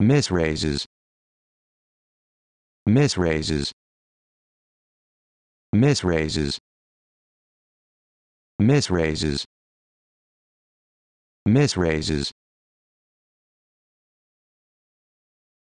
Miss raises. Miss raises. Miss raises. Miss raises. Miss raises.